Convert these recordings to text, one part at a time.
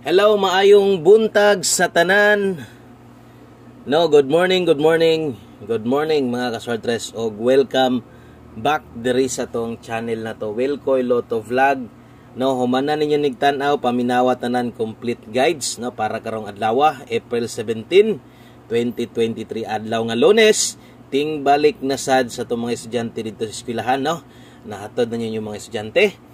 Hello, maayong buntag sa tanan. No, good morning, good morning. Good morning mga kasortres og welcome back diri sa tong channel na to. Welkoy Loto Vlog. No, humanan ninyo nigtan-aw paminawa tanan complete guides no para karong adlaw, ah, April 17, 2023 adlaw nga Lunes. Ting balik na sad sa tong mga estudyante dito sa eskwelahan no. Nahatod na ninyo yung mga estudyante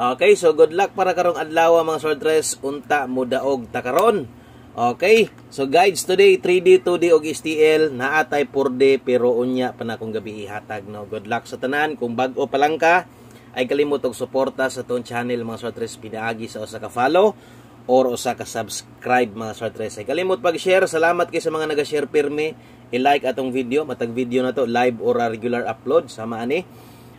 Okay, so good luck para karong adlaw mga sortress unta mo daog ta karon. Okay, so guides today 3D, 2D og STL naatay 4D pero unya pa na kong gabi ihatag no. Good luck sa tanan kung bag-o pa lang ka ay kalimot og suporta sa tong channel mga sortress pinaagi sa usa ka follow or usa ka subscribe mga sortress. Ay kalimot pag-share. Salamat kay sa mga naga-share pirmi. I-like atong video, matag video na to live or regular upload sama ani.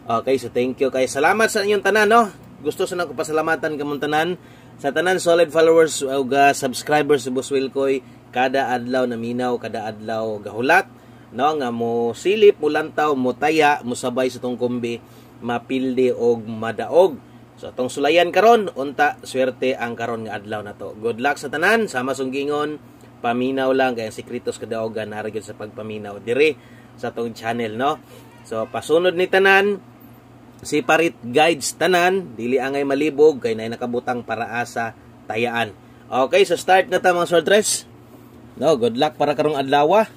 Okay, so thank you kay salamat sa inyong tanan no gusto sa nako pasalamatan kamong tanan sa tanan solid followers ug subscribers sa Boss Koy kada adlaw naminaw kada adlaw gahulat no nga mo silip mo lantaw mo taya mo sabay sa tong kombi mapilde og madaog so atong sulayan karon unta swerte ang karon nga adlaw nato good luck sa tanan sama sunggingon paminaw lang kay ang sekretos kadaogan nara sa pagpaminaw dire sa tong channel no so pasunod ni tanan separate guides tanan dili angay malibog kay nay nakabutang para asa tayaan okay so start na ta mga sortress no good luck para karong adlaw ah.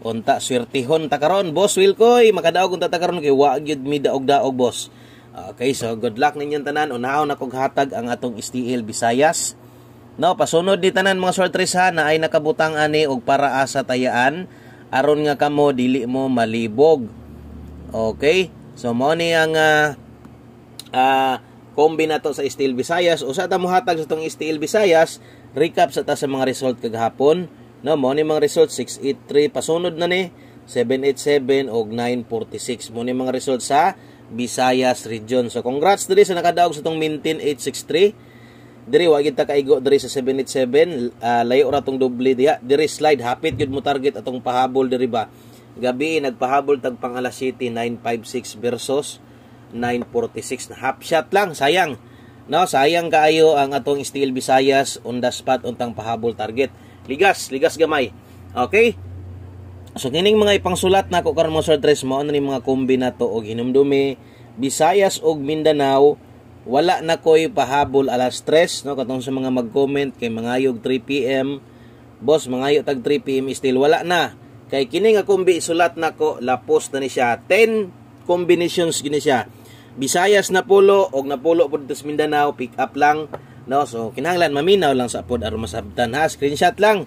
unta swertihon ta karon boss Wilkoy makadaog unta ta karon kay wa gyud mi daog-daog boss okay so good luck ninyo tanan unahaw na kog hatag ang atong STL Visayas no pasunod ni tanan mga sortress ha na ay nakabutang ani og para asa tayaan aron nga kamo dili mo malibog okay So mo ni ang uh, uh, kombi na to sa Steel Visayas o sa ta mohatag sa tong Steel Visayas recap sa ta sa mga result kagahapon no mo ni mga result 683 pasunod na ni 787 og 946 mo ni mga result sa Visayas region so congrats diri sa nakadaog sa tong 19863 diri wa gid ta kaigo diri sa 787 uh, ah, layo ra tong doble diya diri slide hapit gud mo target atong pahabol diri ba Gabi, nagpahabol tag alas city 956 versus 946. Na half shot lang, sayang. No, sayang kaayo ang atong Steel Visayas on the spot untang pahabol target. Ligas, ligas gamay. Okay? So kining mga ipangsulat nako na karon mo sir dress mo ano ni mga kombi na to og hinumdumi Visayas og Mindanao wala na koy pahabol alas 3 no katong sa mga mag-comment kay mangayog 3 PM boss mangayo tag 3 PM still wala na Kay kini nga kombi sulat nako lapos na ni siya 10 combinations gini siya. Bisayas na pulo og napulo pud sa Mindanao pick up lang no so kinahanglan maminaw lang sa pod aron masabtan ha screenshot lang.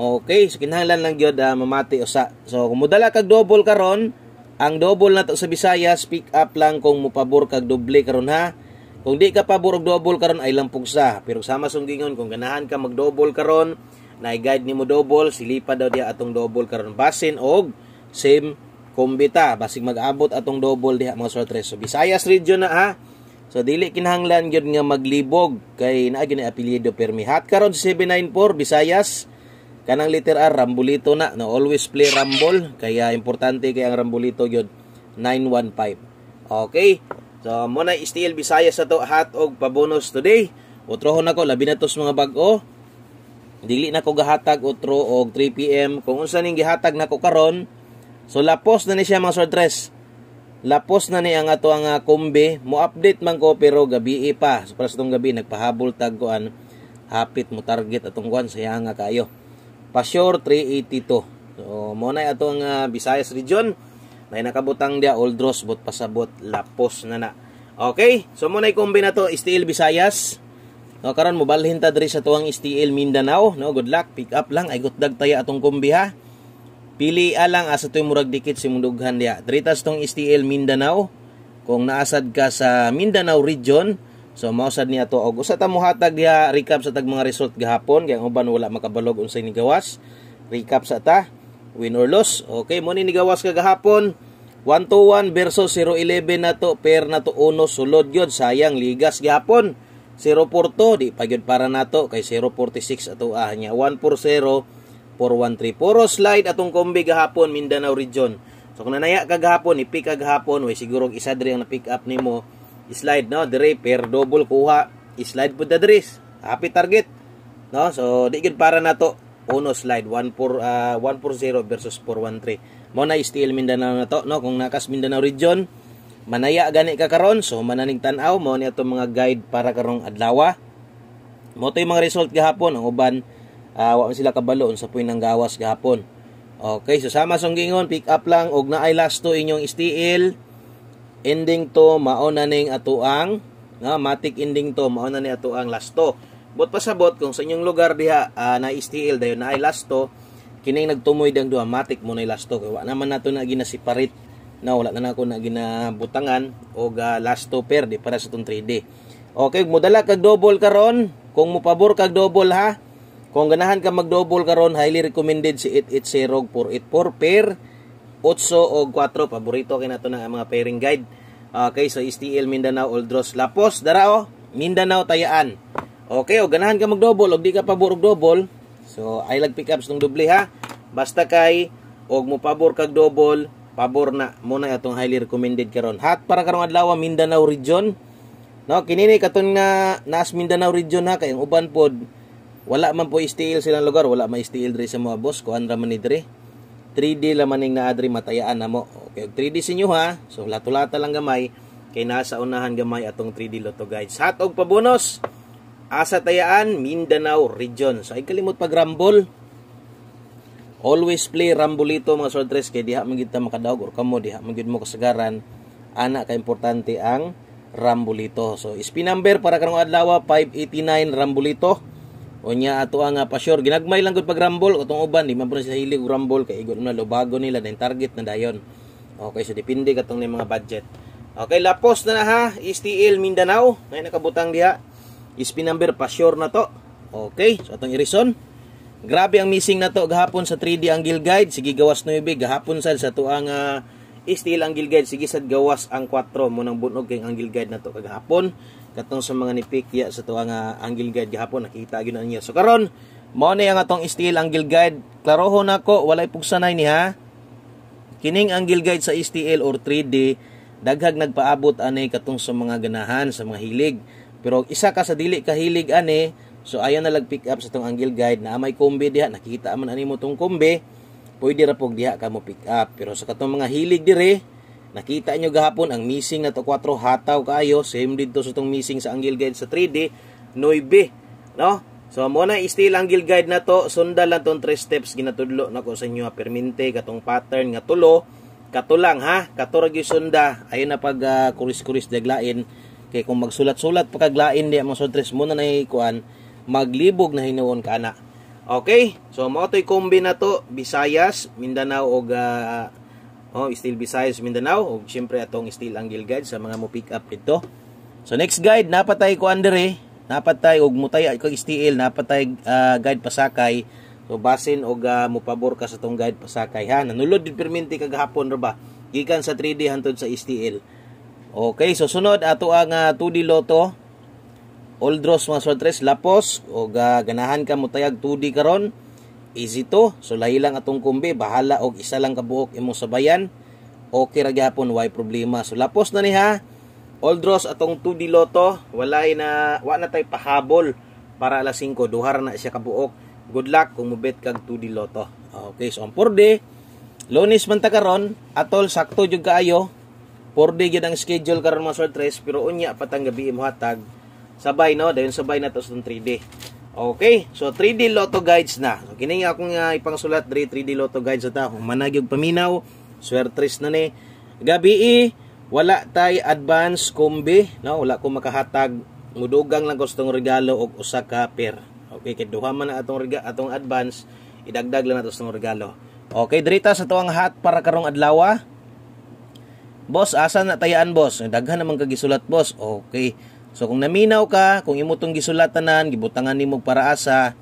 Okay, so kinahanglan lang gyud uh, mamati usa. So kung mudala kag double karon, ang double nato sa Bisayas pick up lang kung mupabor kag double karon ha. Kung di ka pabor og double karon ay lampog sa. Pero sama sung kung ganahan ka mag double karon, naigayad nimo double silipad daw diha atong double karon basin og same kombita. basig mag-abot atong double diha mga sortres so Visayas region na ha so dili kinahanglan gyud nga maglibog kay naa gyud apelyido permihat karon 794 Visayas kanang letter R Rambulito na no always play Rambol kaya importante kay ang Rambulito gyud 915 okay so muna i still Visayas sa to hat og pabonus today utrohon ako labi na tos mga bago dili na ko gahatag utro og 3 pm kung unsa ning gihatag nako karon so lapos na ni siya mga sortres lapos na ni ang ato ang uh, kombi mo update man ko pero gabi eh pa so para sa tong gabi nagpahabol tag kuan hapit mo target atong kuan saya nga kayo pa sure 382 so mo na ato ang uh, Visayas region na nakabutang dia Oldros but pasabot lapos na na okay so mo na kombi na to still Visayas No karon balhin ta diri sa tuwang STL Mindanao, no good luck, pick up lang ay gutdag taya atong kumbi ha. Pili alang asa toy murag dikit si mundughan dia. Dritas tong STL Mindanao. Kung naasad ka sa Mindanao region, so mausad ni ato og usa ta mo hatag diha recap sa tag mga result gahapon kay ang uban wala makabalog unsay ni gawas. Recap sa ta win or loss. Okay, mo ni gawas ka gahapon. 1 to 1 versus 0-11 na to, pair na to uno, sulod yun. Sayang, ligas gahapon. 042 di pagyud para nato kay 046 ato ah niya 140 413 puro slide atong kombi gahapon Mindanao region so kung nanaya kag hapon i-pick kag hapon way siguro isa diri ang na-pick up nimo slide no dire per double kuha slide pud dris happy target no so di gud para nato uno slide 14 uh, 140 versus 413 mo na steel Mindanao na to no kung nakas Mindanao region manaya gani ka karon so mananig tan-aw mo ni atong mga guide para karong adlaw mo to mga result gahapon ang uban uh, wa sila kabalo sa puy nang gawas gahapon okay so sama song gingon pick up lang og naay last to inyong STL ending to mao na ning atoang na matik ending to mao na ni atoang last to but pasabot kung sa inyong lugar diha uh, ah, na STL dayon naay last to kining nagtumoy dang duha matik mo na last kay wa naman nato na ginasiparate na wala na ako na ginabutangan o ga last two pair di para sa tong 3D. Okay, mudala kag double karon, kung mo pabor kag double ha. Kung ganahan ka mag double karon, highly recommended si 880484 pair 8 o 4 paborito kay nato na ang mga pairing guide. Okay, so STL Mindanao Oldros Lapos dara o oh. Mindanao Tayaan. Okay, o ganahan ka mag double og di ka pabor og double. So, I lag pickups nung doble ha. Basta kay og mo pabor kag double pabor na muna itong highly recommended karon hat para karong adlaw Mindanao region no kinini katon nga naas Mindanao region ha kay ang uban pod wala man po istiil silang lugar wala man istiil diri sa mga boss ko andra man diri 3D lamaning na adri matayaan na mo okay 3D sinyo ha so latulata lang gamay kay nasa unahan gamay atong 3D Lotto guides hat og pabonos asa tayaan Mindanao region so ay kalimot pag pagrambol Always play rambolito mga soldiers kay diha man gid ta makadaog or kamo diha man gid mo kasagaran ana ka importante ang rambolito. So spin number para karong adlaw 589 rambolito. Unya ato ang uh, ah, pasyor ginagmay lang gud pag rambol utong uban di man sila hilig rambol kay igon na lobago nila din target na dayon. Okay so depende katong ni mga budget. Okay, lapos na na ha. STL Mindanao. Ngayon nakabutang diha. Spin number, pasyor na to. Okay, so atong irison. Grabe ang missing na to gahapon sa 3D angle guide. Sige gawas 9 gahapon sad sa tuang uh, ah, steel angle guide. Sige sad gawas ang 4 mo nang bunog kay angle guide na to kagahapon. Katong sa mga nipikya sa tuang uh, ah, angle guide gahapon nakita gyud na niya. So karon mao na ang atong steel angle guide. Klarohon nako walay pugsanay ni ha. Kining angle guide sa STL or 3D daghag nagpaabot ani katong sa mga ganahan sa mga hilig. Pero isa ka sa dili ka hilig ani So ayon na lag pick up sa tong angle guide na may kombi diha nakita man ani mo tong kombi pwede ra pug diha kamo pick up pero sa katong mga hilig dire nakita nyo gahapon ang missing na to 4 hataw kaayo same dito sa tong missing sa angle guide sa 3D 9 no So mo na steel angle guide na to sundan lang tong 3 steps ginatudlo nako sa inyo perminte katong pattern nga tulo katulang ha katurag yung sunda ayon na pag uh, kuris-kuris daglain kay kung magsulat-sulat pagkaglain di mo so dress mo na nay kuan maglibog na hinuon ka kana. Okay? So mao toy kombi na to Visayas, Mindanao og uh, ah, oh, still Visayas, Mindanao og syempre atong still angle guide sa mga mo pick up ito. So next guide napatay ko andre, eh. napatay og mutay ko STL, napatay uh, ah, guide pasakay. So basin og uh, mupabor ka sa tong guide pasakay ha. Nanulod din perminti kag hapon ra ba. Gikan sa 3D hantod sa STL. Okay, so sunod ato ang uh, 2D loto All draws mga sortres lapos o uh, ganahan ka mo tayag 2D karon. Easy to. So lahi lang atong kumbi bahala og isa lang kabuok imong sabayan. Okay ra gyapon way problema. So lapos na ni ha. All draws atong 2D loto walay na wa na tay pahabol para alas 5 duhar na siya kabuok. Good luck kung mubet kag 2D loto. Okay, so on 4D Lunes man ta karon atol sakto jud kaayo 4D gyud ang schedule karon mga sortres pero unya patang gabi imo hatag Sabay, no? Dayon sabay na to sa 3D. Okay, so 3D Lotto Guides na. So, kini akong uh, ipangsulat diri 3D Lotto Guides sa tao. Managyog paminaw, swertres na ni. Gabi i, wala tay advance kombi, no? Wala ko makahatag mudugang lang gustong regalo og usa ka pair. Okay, kay duha man atong rega, atong advance, idagdag lang nato sa regalo. Okay, Drita sa tuwang hat para karong adlaw. Boss, asa na tayaan boss? Daghan naman kagisulat boss. Okay. So kung naminaw ka, kung imo tong gisulatanan, gibutangan nimo para asa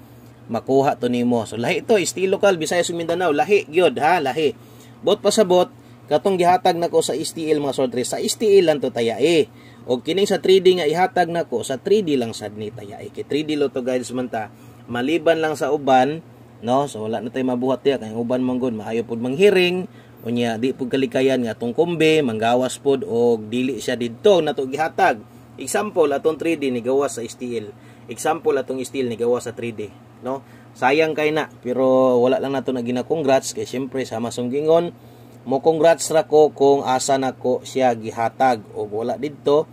makuha to nimo. So lahi to, estilo kal bisaya ug Mindanao, lahi gyud ha, lahi. Bot pasabot katong gihatag nako sa STL mga sortre, sa STL lang to tayae. Og kining sa 3D nga ihatag nako sa 3D lang sad ni tayae. Kay 3D lo to guys manta, Maliban lang sa uban, no? So wala na tay mabuhat ya kay uban man gud maayo pud manghiring unya di pud kalikayan nga tong kombe manggawas pud og dili siya didto nato gihatag. Example atong 3D ni gawas sa steel. Example atong steel ni gawas sa 3D, no? Sayang kay na pero wala lang nato na gina-congrats kay syempre sama song mo congrats ra ko kung asa nako siya gihatag o wala didto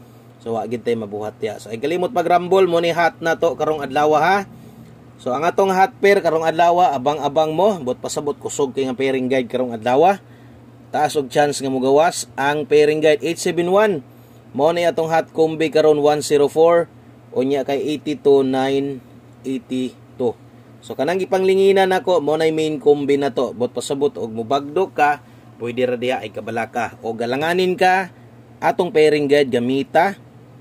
so wa gid tay mabuhat ya. So ay kalimot rumble mo ni hat na to karong adlaw ha. So ang atong hot pair karong adlaw abang-abang mo but pasabot kusog kay nga pairing guide karong adlaw. Taas og chance nga mogawas ang pairing guide 871 Mao atong hot combi karon 104 unya kay 82982. So kanang gipanglinginan nako mo nay main combi na to. Bot pasabot og mubagdo ka, pwede ra diha ay kabalaka o galanganin ka atong pairing guide gamita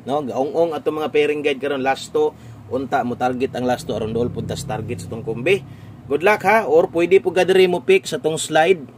no gaong-ong atong mga pairing guide karon lasto unta mo target ang lasto aron dol pud target sa tong kombi. Good luck ha or pwede pud gadiri mo pick sa tong slide.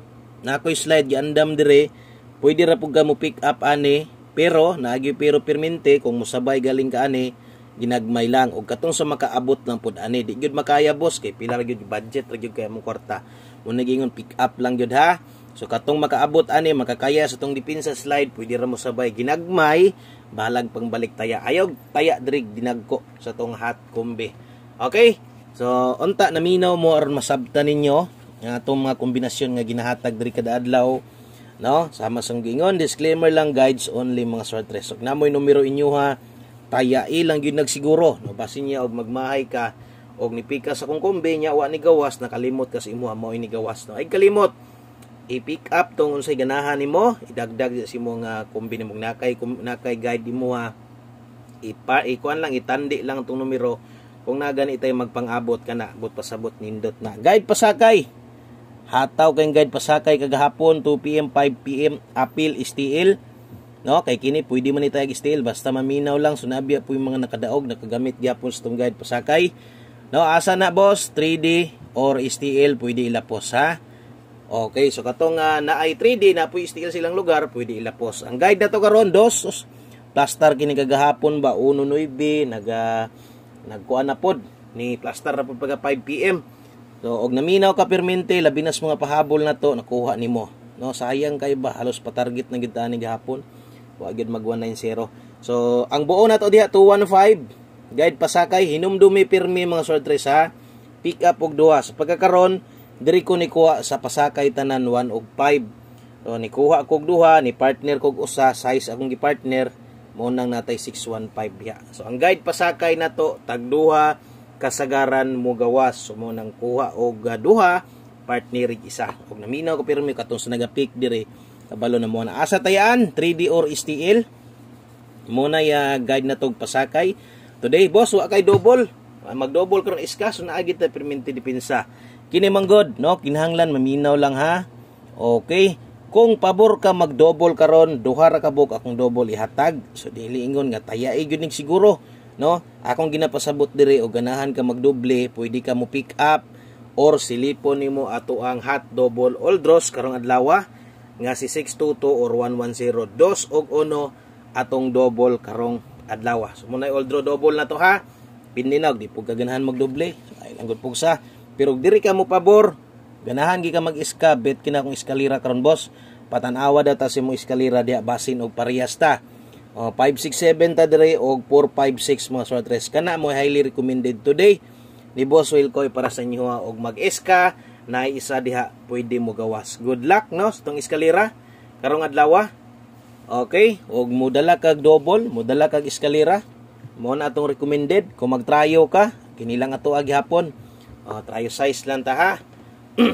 koy slide giandam dire. Pwede ra po ga mo pick up ani pero naagi pero pirmente kung musabay galing ka ani ginagmay lang og katong sa makaabot lang pud ani di gyud makaya boss kay pila gyud budget ra gyud kay mong kwarta. Una gingon pick up lang gyud ha. So katong makaabot ani makakaya sa tong depensa slide pwede ra mo sabay ginagmay balag pangbalik taya ayog taya drig dinagko sa tong hot kombi. Okay? So unta naminaw mo aron masabta ninyo ang atong mga kombinasyon nga ginahatag diri kada adlaw no sama sang gingon disclaimer lang guides only mga sortres ug namoy numero inyo ha tayai lang gyud nagsiguro no basin niya og magmahay ka og nipika sa kung kumbe niya wa ni gawas nakalimot kasi imo mao ini gawas no ay kalimot i-pick up tong unsay ganahan nimo idagdag sa imong uh, kumbe nimong nakay kum, nakay guide mo ha ipa ikuan lang itandi lang tong numero kung nagani tay magpangabot kana but pasabot nindot na guide pasakay Hataw kay guide pasakay kagahapon 2 PM 5 PM apil STL No, kay kini pwede man itayag steel basta maminaw lang sunabi po yung mga nakadaog nakagamit gyapon sa tong guide pasakay. No, asa na boss 3D or STL pwede ilapos ha. Okay, so katong uh, ah, na ay 3D na po steel silang lugar, pwede ilapos. Ang guide na to karon dos, os, plaster kini kagahapon ba uno noybe naga nagkuan na pod ni plaster na pod pagka 5 PM. So og naminaw ka permente labinas mga pahabol na to nakuha nimo. No sayang kay ba halos pa target na gid ani Gahapon. Wa gid mag 190. So ang buo na to diha 215. Guide pasakay hinumdumi pirmi mga sortres ha. Pick up og duha sa so, pagkakaron diri ko nikuha sa pasakay tanan 1 og 5. So nikuha kog duha ni partner kog usa size akong gi partner mo nang natay 615 diha. So ang guide pasakay na to tagduha kasagaran mo gawas so mo nang kuha og uh, duha partner isa ug naminaw ko pirmi katong sa nagapik dire kabalo na muna asa tayaan 3D or STL muna ya uh, guide na tog pasakay today boss wa kay double ah, mag double karon iska so naa ta perminti depensa kini manggod no kinahanglan maminaw lang ha okay kung pabor ka mag double karon duha ra ka buk akong double ihatag so dili ingon nga tayaay gyud eh, ning siguro no akong ginapasabot diri o ganahan ka magdoble pwede ka mo pick up or silipo nimo ato ang hot double all draws karong adlaw ah, nga si 622 or 110 dos og uno atong double karong adlaw ah. so muna all draw double na to ha pinlinog di pug ganahan magdoble so, ay lang gud pug sa pero diri ka mo pabor ganahan gi ka mag-iska bet kina kong eskalera karon boss patanawa data si mo eskalera dia basin og parehas ta 567 ta dire og 456 mga sortres. Kana mo highly recommended today ni Boss Wilcoy para sa inyo og mag-eska na isa diha pwede mo gawas. Good luck no sa tong eskalera karong adlaw. Okay, og mudala kag double, mudala kag eskalera. Mo na atong recommended kung magtryo ka, kini lang ato agi hapon. Uh, oh, trayo size lang ta ha.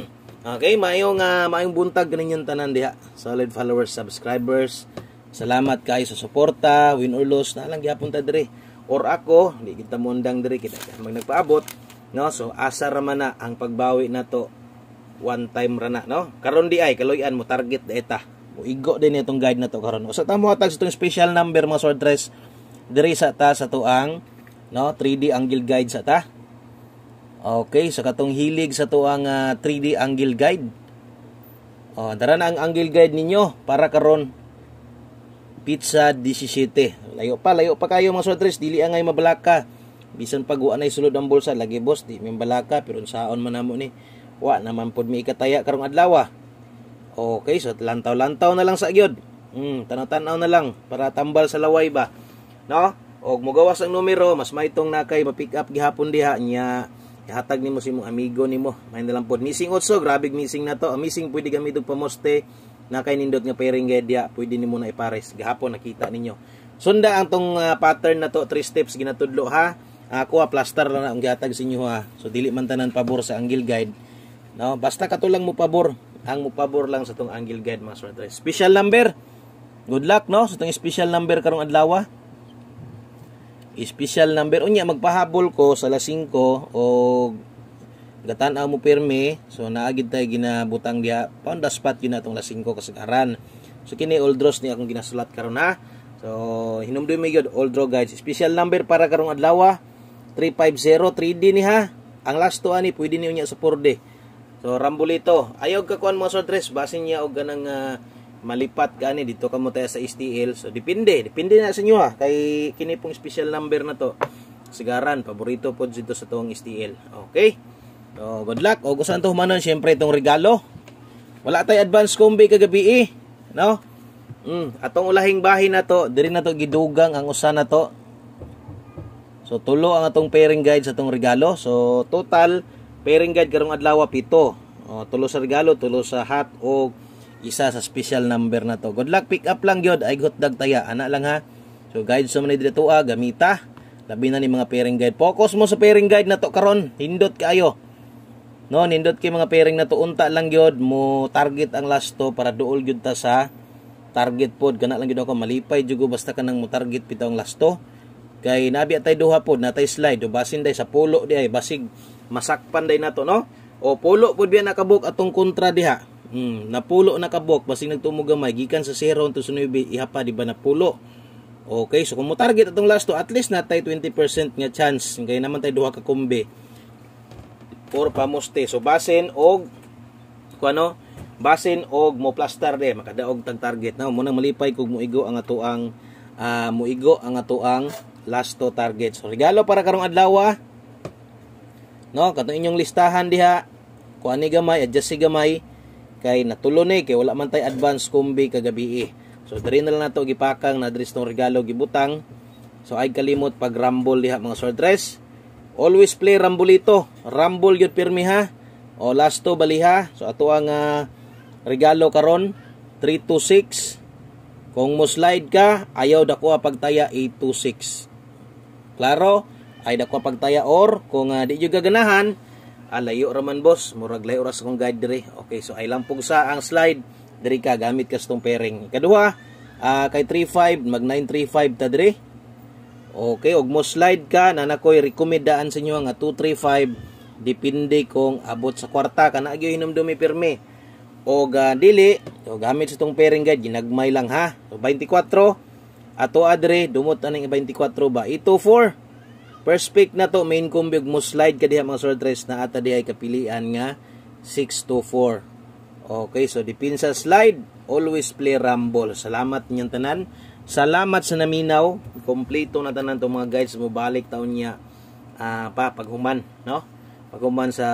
okay, maayong uh, maayong buntag ganinyon tanan diha. Solid followers, subscribers. Salamat kayo sa suporta, win or loss na lang gyapon ta diri. Or ako, di kita mondang dire kita mag nagpaabot. No, so asa ra man na ang pagbawi nato one time ra na no. Karon di ay kaloyan mo target da eta. Mo igo din itong guide na to karon. Usa ta mo hatag sa itong special number mga sword dress dire sa ta sa tuang no 3D angle guide sa ta. Okay, sa so katong hilig sa tuang uh, ah, 3D angle guide. Oh, dara na ang angle guide ninyo para karon Pizza 17. Layo pa, layo pa kayo mga sodres, dili ay mabalaka. Bisan pag anay sulod ang bulsa, lagi boss, di may balaka, pero saon man namo ni. Wa naman pod mi ikataya karong adlaw. Ah. Okay, so lantaw-lantaw na lang sa gyud. Hmm, tanaw-tanaw na lang para tambal sa laway ba. No? Og mugawas ang numero, mas maitong na kay mapick up gihapon diha nya ihatag nimo si mong amigo nimo. May na lang pod missing also, grabe missing na to. Ah, missing pwede gamit og pamoste na kay nindot nga pairing dia pwede nimo na ipares gahapon nakita ninyo sunda ang tong uh, pattern na to 3 steps ginatudlo ha ako uh, plaster na ang gihatag sa inyo ha so dili man tanan pabor sa angle guide no basta kato lang mo pabor ang mo pabor lang sa tong angle guide mga sword special number good luck no sa tong special number karong adlaw special number unya magpahabol ko sa 5 o pagkatanaw mo pirmi so naagid tay ginabutang diha pound spot yun atong lasing ko kasagaran so kini old draws ni akong ginasulat karon ha so hinumdoy mi gyud old draw guys special number para karong adlaw 350 ah. 3D ni ha ang last to ani ah, pwede niyo nya sa 4D so rambulito, ayog ka kuan mo sa dress basin niya og ganang uh, malipat gani dito kamo tayo sa STL so depende depende na sa inyo ha kay kini pong special number na to sigaran paborito po dito sa tuwang STL okay So, oh, good luck. O gusto to humanon, syempre itong regalo. Wala tay advance combi kagabi eh. No? Mm, atong ulahing bahin na to, diri na to gidugang ang usa na to. So tulo ang atong pairing guide sa atong regalo. So total pairing guide karong adlaw pito. O, tulo sa regalo, tulo sa hat o isa sa special number na to. Good luck, pick up lang gyud. Ay hotdog taya, ana lang ha. So guide sa man dito ah, gamita. Labi na ni mga pairing guide. Focus mo sa pairing guide na to karon. Hindot kaayo. No, nindot kay mga pairing na tuunta lang gyud mo target ang last to para duol gyud ta sa target pod kana lang gyud ako malipay jugo basta kanang mo target pitaw ang last to. Kay nabi atay duha pod natay slide basin day sa pulo di ay basig masakpan day nato no. O pulo pod biya nakabuk atong kontra diha. Hmm, napulo nakabuk basig nagtumog gamay gikan sa 0 to iha pa di ba napulo. Okay, so kung mo target atong last to, at least natay 20% nga chance. Kaya naman tay duha ka kumbi or pamuste. So basin og kuano basin og mo plaster de makadaog tag target na mo malipay kog moigo ang atoang uh, ah, moigo ang atoang last to target. So regalo para karong adlaw ah. no katong inyong listahan diha kuani gamay adjust si gamay kay natulo ni kay wala man tay advance kumbi kagabi eh. So diri na lang nato gipakang na diri regalo gibutang. So ay kalimot pag rumble diha mga short dress Always play rambulito Rambol yun pirmi ha. O last to baliha. So ato ang uh, regalo karon 326. Kung mo slide ka, ayaw dako pagtaya 826. Klaro? Ay dako pagtaya or kung uh, di jud gaganahan, alayo ah, raman boss, murag lay oras kong guide diri. Okay, so ay lampog sa ang slide diri ka gamit ka sa pairing. Ikaduha, uh, kay 35 mag 935 ta diri. Okay, og mo slide ka na koy rekomendaan sa inyo nga 235 depende kung abot sa kwarta kana gyud inom dumi pirmi. O uh, ah, dili, so gamit sa tong pairing guide ginagmay lang ha. So 24 ato adre dumot aning 24 ba. Ito 4. First pick na to main combo og mo slide ka diha mga sortress na ata diay kapilian nga 6 to 4. Okay, so depende sa slide, always play rumble. Salamat ninyang tanan. Salamat sa naminaw. Kompleto na tanan tong mga guides mo balik taon niya uh, pa paghuman, no? Paghuman sa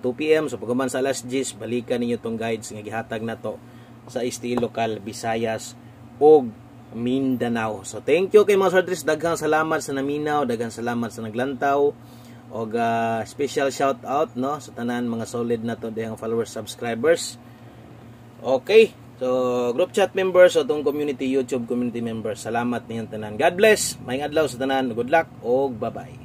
2 PM, so paghuman sa alas 10, balikan ninyo tong guides nga gihatag nato sa STE Local Visayas og Mindanao. So thank you kay mga sorters, daghang salamat sa naminaw, daghang salamat sa naglantaw og uh, special shout out no sa tanan mga solid na to dayang followers subscribers. Okay. So, group chat members o itong community, YouTube community members, salamat niyang tanan. God bless, maing adlaw sa tanan, good luck, o bye-bye.